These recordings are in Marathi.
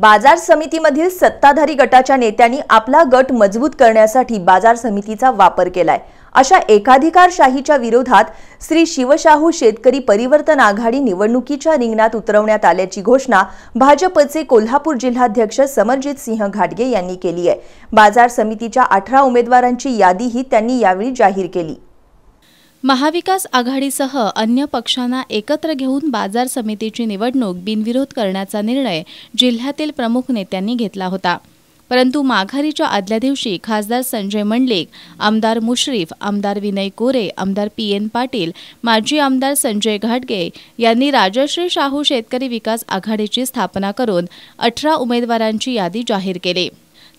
बाजार समितीमधील सत्ताधारी गटाच्या नेत्यांनी आपला गट मजबूत करण्यासाठी बाजार समितीचा वापर केलाय अशा एकाधिकारशाहीच्या विरोधात श्री शिवशाहू शेतकरी परिवर्तन आघाडी निवडणुकीच्या रिंगणात उतरवण्यात आल्याची घोषणा भाजपचे कोल्हापूर जिल्हाध्यक्ष समरजित सिंह घाटगे यांनी केली आहे बाजार समितीच्या अठरा उमेदवारांची यादीही त्यांनी यावेळी जाहीर केली महाविकास आघाडीसह अन्य पक्षांना एकत्र घेऊन बाजार समितीची निवडणूक बिनविरोध करण्याचा निर्णय जिल्ह्यातील प्रमुख नेत्यांनी घेतला होता परंतु माघारीच्या आदल्या दिवशी खासदार संजय मंडलिक आमदार मुश्रीफ आमदार विनय कोरे आमदार पी एन पाटील माजी आमदार संजय घाटगे यांनी राजश्री शाहू शेतकरी विकास आघाडीची स्थापना करून अठरा उमेदवारांची यादी जाहीर केली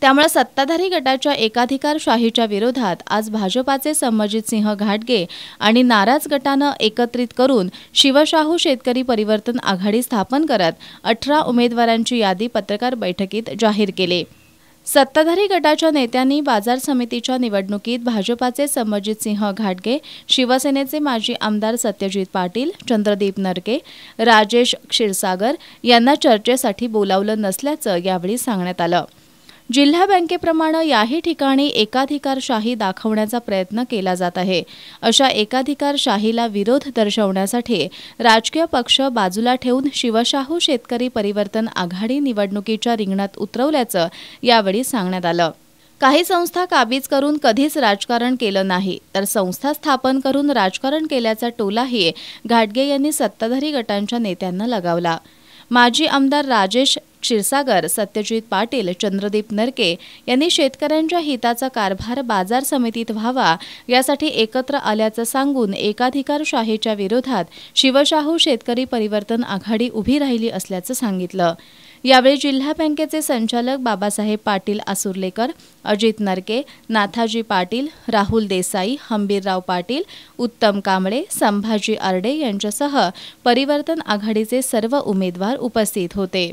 त्यामुळे सत्ताधारी गटाच्या एकाधिकारशाहीच्या विरोधात आज भाजपाचे संभाजित सिंह घाटगे आणि नाराज गटानं एकत्रित करून शिवशाहू शेतकरी परिवर्तन आघाडी स्थापन करत अठरा उमेदवारांची यादी पत्रकार बैठकीत जाहीर केली सत्ताधारी गटाच्या नेत्यांनी बाजार समितीच्या निवडणुकीत भाजपाचे संभाजित सिंह घाटगे शिवसेनेचे माजी आमदार सत्यजित पाटील चंद्रदीप नरके राजेश क्षीरसागर यांना चर्चेसाठी बोलावलं नसल्याचं यावेळी सांगण्यात आलं जिल्हा बँकेप्रमाणे याही ठिकाणी एकाधिकारशाही दाखवण्याचा प्रयत्न केला जात आहे अशा एकाधिकारशाहीला विरोध दर्शवण्यासाठी राजकीय पक्ष बाजूला ठेवून शिवशाहू शेतकरी परिवर्तन आघाडी निवडणुकीच्या रिंगणात उतरवल्याचं यावेळी सांगण्यात आलं काही संस्था काबीज करून कधीच राजकारण केलं नाही तर संस्था स्थापन करून राजकारण केल्याचा टोलाही घाटगे यांनी सत्ताधारी गटांच्या नेत्यांना लगावला माजी आमदार राजेश क्षीरसागर सत्यजित पाटील चंद्रदीप नरके यांनी शेतकऱ्यांच्या हिताचा कारभार बाजार समितीत व्हावा यासाठी एकत्र आल्याचं सांगून एकाधिकारशाहीच्या विरोधात शिवशाहू शेतकरी परिवर्तन आघाडी उभी राहिली असल्याचं सांगितलं यावेळी जिल्हा बँकेचे संचालक बाबासाहेब पाटील आसुर्लेकर अजित नरके नाथाजी पाटील राहुल देसाई हंबीरराव पाटील उत्तम कांबळे संभाजी आरडे यांच्यासह परिवर्तन आघाडीचे सर्व उमेदवार उपस्थित होते